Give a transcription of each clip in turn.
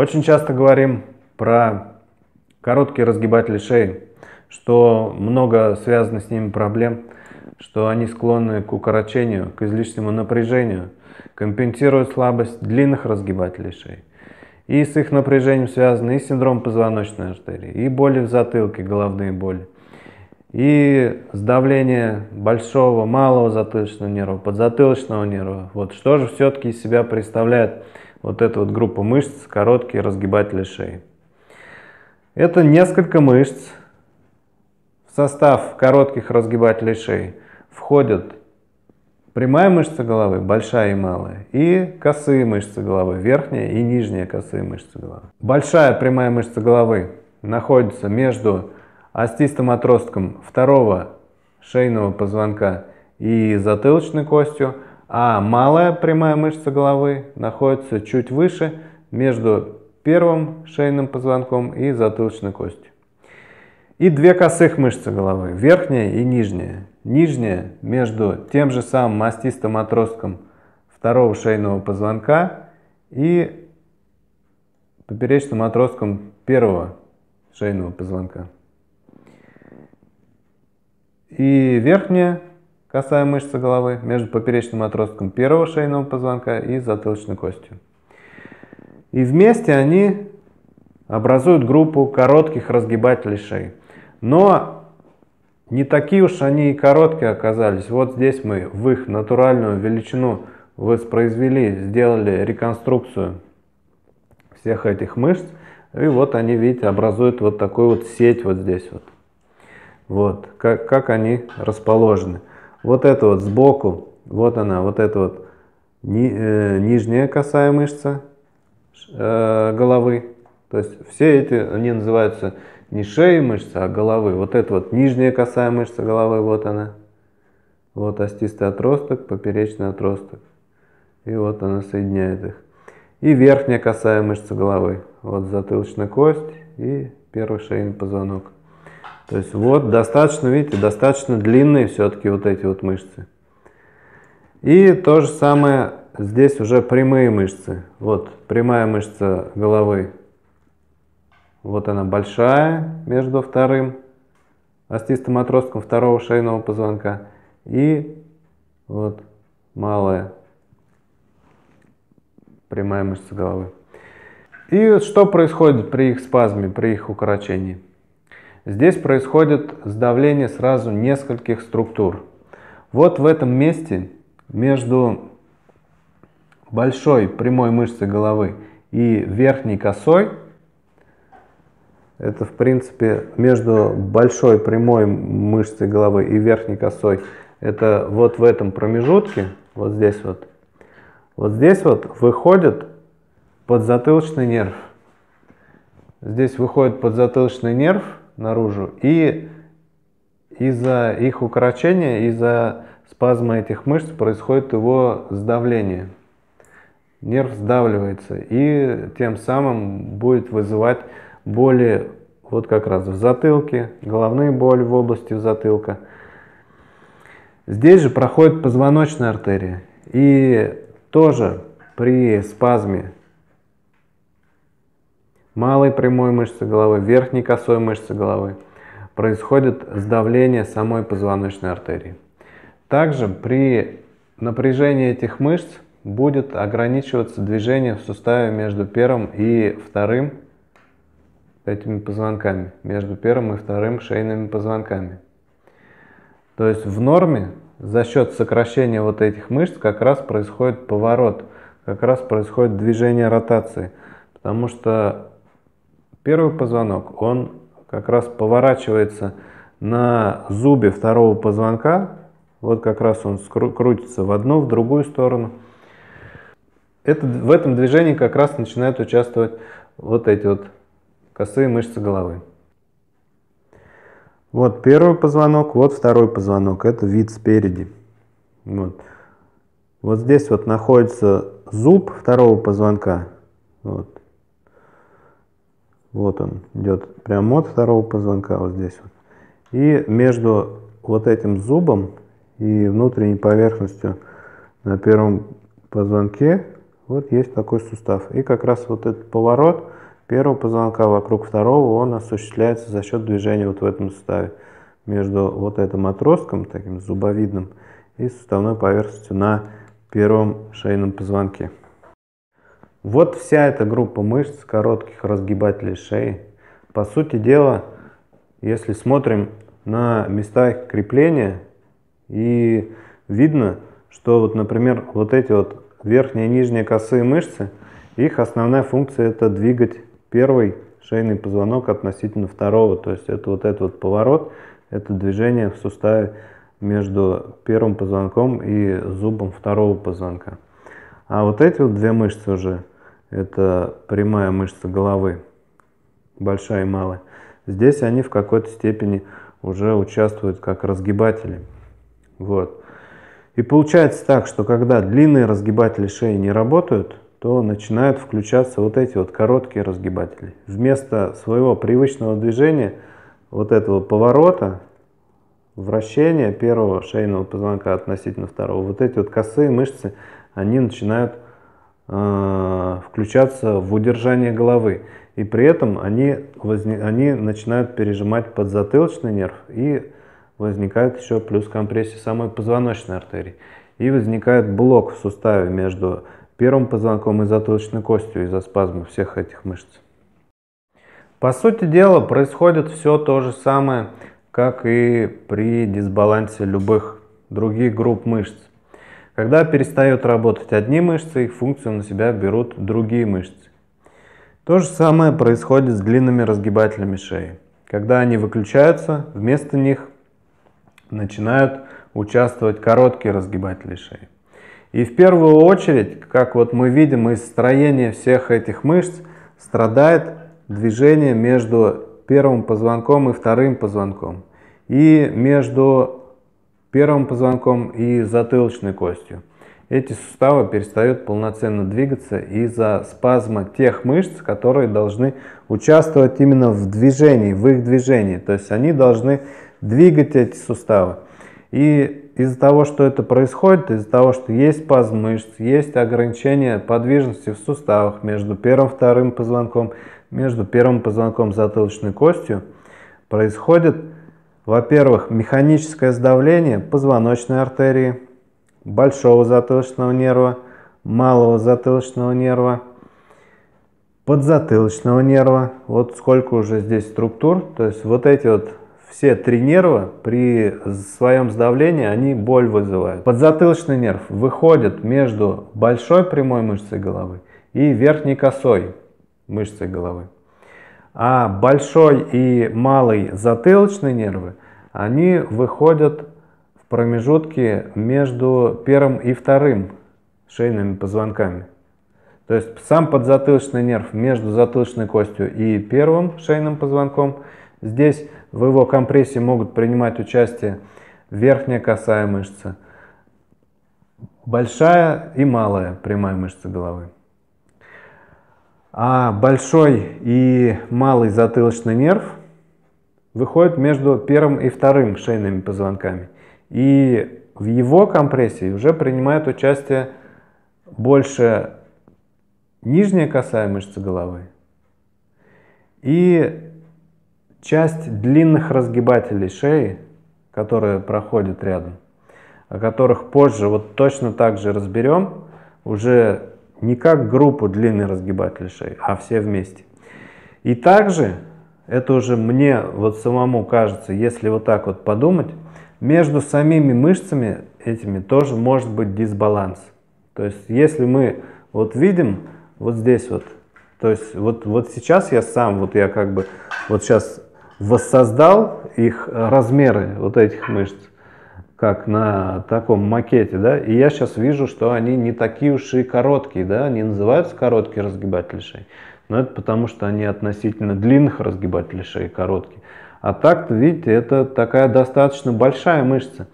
Очень часто говорим про короткие разгибатели шеи, что много связано с ними проблем, что они склонны к укорочению, к излишнему напряжению, компенсируют слабость длинных разгибателей шеи. И с их напряжением связаны и синдром позвоночной артерии, и боли в затылке, головные боли, и сдавление большого, малого затылочного нерва, подзатылочного нерва. Вот что же все-таки из себя представляет вот эта вот группа мышц, короткие разгибатели шеи. Это несколько мышц. В состав коротких разгибателей шеи входят прямая мышца головы, большая и малая, и косые мышцы головы, верхняя и нижняя косые мышцы головы. Большая прямая мышца головы находится между остистым отростком второго шейного позвонка и затылочной костью – а малая прямая мышца головы находится чуть выше между первым шейным позвонком и затылочной костью. И две косых мышцы головы, верхняя и нижняя. Нижняя между тем же самым мастистым отростком второго шейного позвонка и поперечным отростком первого шейного позвонка. И верхняя касая мышцы головы между поперечным отростком первого шейного позвонка и затылочной костью. И вместе они образуют группу коротких разгибателей шеи. Но не такие уж они и короткие оказались. Вот здесь мы в их натуральную величину воспроизвели, сделали реконструкцию всех этих мышц. И вот они, видите, образуют вот такую вот сеть вот здесь вот. Вот, как, как они расположены. Вот это вот сбоку, вот она, вот это вот ни, э, нижняя косая мышца э, головы. То есть все эти, они называются не шеи мышцы, а головы. Вот это вот нижняя косая мышца головы, вот она. Вот остистый отросток, поперечный отросток. И вот она соединяет их. И верхняя косая мышца головы. Вот затылочная кость и первый шейный позвонок. То есть вот достаточно, видите, достаточно длинные все-таки вот эти вот мышцы. И то же самое здесь уже прямые мышцы. Вот прямая мышца головы. Вот она большая между вторым остистым отростком второго шейного позвонка и вот малая прямая мышца головы. И что происходит при их спазме, при их укорочении? Здесь происходит сдавление сразу нескольких структур. Вот в этом месте между большой прямой мышцей головы и верхней косой, это в принципе между большой прямой мышцей головы и верхней косой, это вот в этом промежутке, вот здесь вот, вот здесь вот выходит подзатылочный нерв. Здесь выходит подзатылочный нерв – наружу. И из-за их укорочения, из-за спазма этих мышц происходит его сдавление. Нерв сдавливается и тем самым будет вызывать боли вот как раз в затылке, головные боли в области затылка. Здесь же проходит позвоночная артерия. И тоже при спазме малой прямой мышцы головы, верхней косой мышцы головы. Происходит сдавление самой позвоночной артерии. Также при напряжении этих мышц будет ограничиваться движение в суставе между первым и вторым этими позвонками, между первым и вторым шейными позвонками. То есть в норме за счет сокращения вот этих мышц как раз происходит поворот, как раз происходит движение ротации, потому что Первый позвонок, он как раз поворачивается на зубе второго позвонка. Вот как раз он крутится в одну, в другую сторону. Это, в этом движении как раз начинают участвовать вот эти вот косые мышцы головы. Вот первый позвонок, вот второй позвонок. Это вид спереди. Вот, вот здесь вот находится зуб второго позвонка. Вот. Вот он идет прямо от второго позвонка, вот здесь вот. И между вот этим зубом и внутренней поверхностью на первом позвонке вот есть такой сустав. И как раз вот этот поворот первого позвонка вокруг второго, он осуществляется за счет движения вот в этом суставе. Между вот этим отростком, таким зубовидным, и суставной поверхностью на первом шейном позвонке. Вот вся эта группа мышц, коротких разгибателей шеи. По сути дела, если смотрим на места их крепления, и видно, что вот, например, вот эти вот верхние и нижние косые мышцы, их основная функция это двигать первый шейный позвонок относительно второго. То есть это вот этот вот поворот, это движение в суставе между первым позвонком и зубом второго позвонка. А вот эти вот две мышцы уже, это прямая мышца головы, большая и малая. Здесь они в какой-то степени уже участвуют как разгибатели. Вот. И получается так, что когда длинные разгибатели шеи не работают, то начинают включаться вот эти вот короткие разгибатели. Вместо своего привычного движения, вот этого поворота, вращения первого шейного позвонка относительно второго, вот эти вот косые мышцы, они начинают Э, включаться в удержание головы. И при этом они, возни... они начинают пережимать подзатылочный нерв и возникает еще плюс компрессия самой позвоночной артерии. И возникает блок в суставе между первым позвонком и затылочной костью из-за спазма всех этих мышц. По сути дела происходит все то же самое, как и при дисбалансе любых других групп мышц. Когда перестают работать одни мышцы, их функцию на себя берут другие мышцы. То же самое происходит с длинными разгибателями шеи. Когда они выключаются, вместо них начинают участвовать короткие разгибатели шеи. И в первую очередь, как вот мы видим из строения всех этих мышц, страдает движение между первым позвонком и вторым позвонком и между первым позвонком и затылочной костью. Эти суставы перестают полноценно двигаться из-за спазма тех мышц, которые должны участвовать именно в движении, в их движении. То есть они должны двигать эти суставы. И из-за того, что это происходит, из-за того, что есть спазм мышц, есть ограничение подвижности в суставах между первым и вторым позвонком, между первым позвонком затылочной костью, происходит во-первых, механическое сдавление позвоночной артерии, большого затылочного нерва, малого затылочного нерва, подзатылочного нерва. Вот сколько уже здесь структур. То есть вот эти вот все три нерва при своем сдавлении они боль вызывают. Подзатылочный нерв выходит между большой прямой мышцей головы и верхней косой мышцы головы а большой и малый затылочные нервы, они выходят в промежутке между первым и вторым шейными позвонками. То есть сам подзатылочный нерв между затылочной костью и первым шейным позвонком. Здесь в его компрессии могут принимать участие верхняя косая мышца, большая и малая прямая мышца головы а большой и малый затылочный нерв выходит между первым и вторым шейными позвонками. И в его компрессии уже принимает участие больше нижняя косая мышца головы и часть длинных разгибателей шеи, которые проходят рядом, о которых позже вот точно так же разберем, уже не как группу длинный разгибатель шеи, а все вместе. И также, это уже мне вот самому кажется, если вот так вот подумать, между самими мышцами этими тоже может быть дисбаланс. То есть если мы вот видим вот здесь вот, то есть вот, вот сейчас я сам, вот я как бы вот сейчас воссоздал их размеры вот этих мышц как на таком макете, да, и я сейчас вижу, что они не такие уж и короткие, да, они называются короткие разгибатели шеи, но это потому, что они относительно длинных разгибателей шеи короткие. А так, видите, это такая достаточно большая мышца.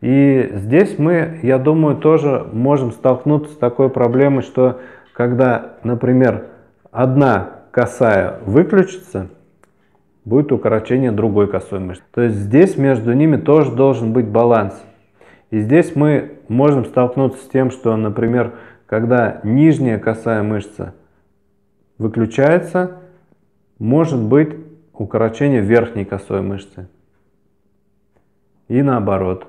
И здесь мы, я думаю, тоже можем столкнуться с такой проблемой, что когда, например, одна косая выключится, будет укорочение другой косой мышцы. То есть здесь между ними тоже должен быть баланс. И здесь мы можем столкнуться с тем, что, например, когда нижняя косая мышца выключается, может быть укорочение верхней косой мышцы. И наоборот.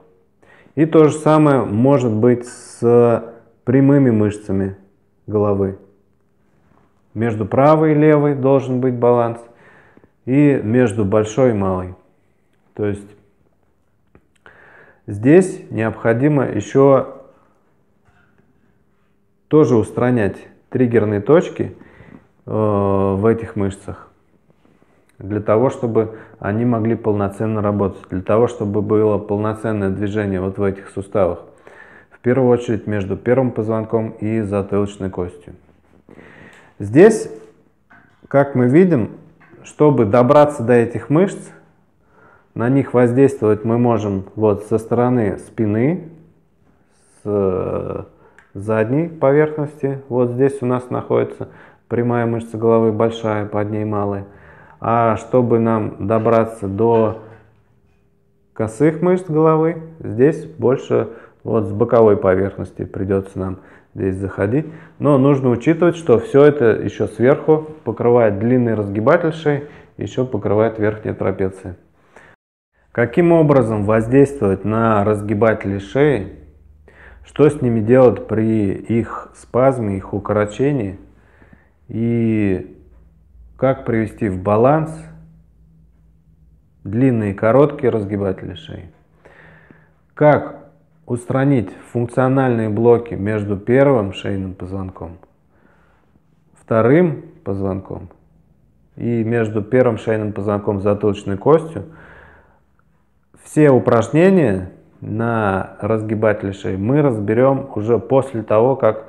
И то же самое может быть с прямыми мышцами головы. Между правой и левой должен быть баланс – и между большой и малой. То есть здесь необходимо еще тоже устранять триггерные точки э, в этих мышцах для того, чтобы они могли полноценно работать, для того, чтобы было полноценное движение вот в этих суставах. В первую очередь между первым позвонком и затылочной костью. Здесь, как мы видим, чтобы добраться до этих мышц, на них воздействовать мы можем вот со стороны спины, с э, задней поверхности. Вот здесь у нас находится прямая мышца головы, большая, под ней малая. А чтобы нам добраться до косых мышц головы, здесь больше вот с боковой поверхности придется нам здесь заходи. Но нужно учитывать, что все это еще сверху покрывает длинный разгибатель шеи, еще покрывает верхние трапеции. Каким образом воздействовать на разгибатели шеи? Что с ними делать при их спазме, их укорочении? И как привести в баланс длинные и короткие разгибатели шеи? Как Устранить функциональные блоки между первым шейным позвонком, вторым позвонком и между первым шейным позвонком затылочной костью все упражнения на разгибатель шеи мы разберем уже после того, как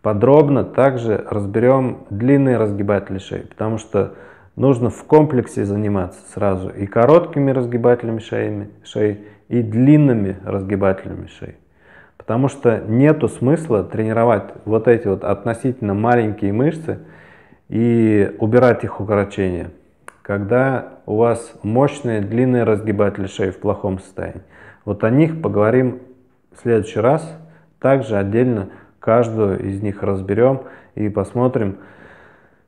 подробно также разберем длинные разгибатели шеи, потому что нужно в комплексе заниматься сразу и короткими разгибателями шеи, шеи и длинными разгибателями шеи. Потому что нету смысла тренировать вот эти вот относительно маленькие мышцы и убирать их укорочение, когда у вас мощные длинные разгибатели шеи в плохом состоянии. Вот о них поговорим в следующий раз. Также отдельно каждую из них разберем и посмотрим,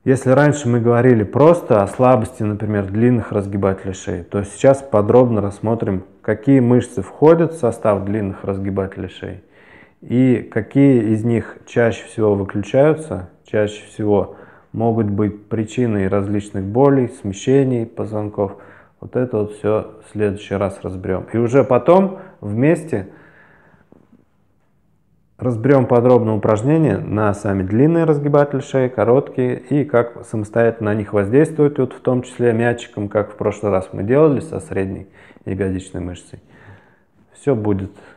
если раньше мы говорили просто о слабости, например, длинных разгибателей шеи, то сейчас подробно рассмотрим, какие мышцы входят в состав длинных разгибателей шеи и какие из них чаще всего выключаются, чаще всего могут быть причиной различных болей, смещений позвонков. Вот это вот все в следующий раз разберем. И уже потом вместе Разберем подробно упражнения на сами длинные разгибатели шеи, короткие и как самостоятельно на них воздействовать, вот в том числе мячиком, как в прошлый раз мы делали со средней ягодичной мышцей. Все будет